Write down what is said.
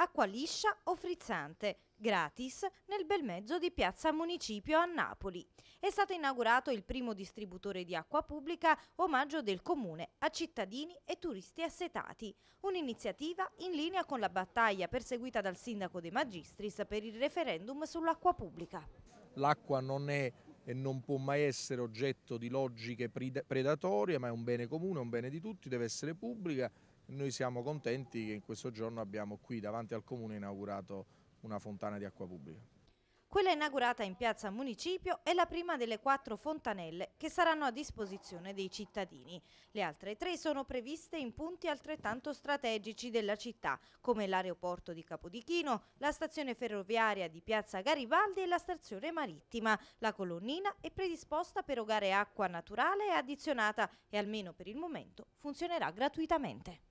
acqua liscia o frizzante, gratis nel bel mezzo di Piazza Municipio a Napoli. È stato inaugurato il primo distributore di acqua pubblica, omaggio del comune a cittadini e turisti assetati, un'iniziativa in linea con la battaglia perseguita dal sindaco De Magistris per il referendum sull'acqua pubblica. L'acqua non è e non può mai essere oggetto di logiche predatorie, ma è un bene comune, un bene di tutti, deve essere pubblica, noi siamo contenti che in questo giorno abbiamo qui davanti al Comune inaugurato una fontana di acqua pubblica. Quella inaugurata in piazza Municipio è la prima delle quattro fontanelle che saranno a disposizione dei cittadini. Le altre tre sono previste in punti altrettanto strategici della città, come l'aeroporto di Capodichino, la stazione ferroviaria di piazza Garibaldi e la stazione marittima. La colonnina è predisposta per erogare acqua naturale e addizionata e almeno per il momento funzionerà gratuitamente.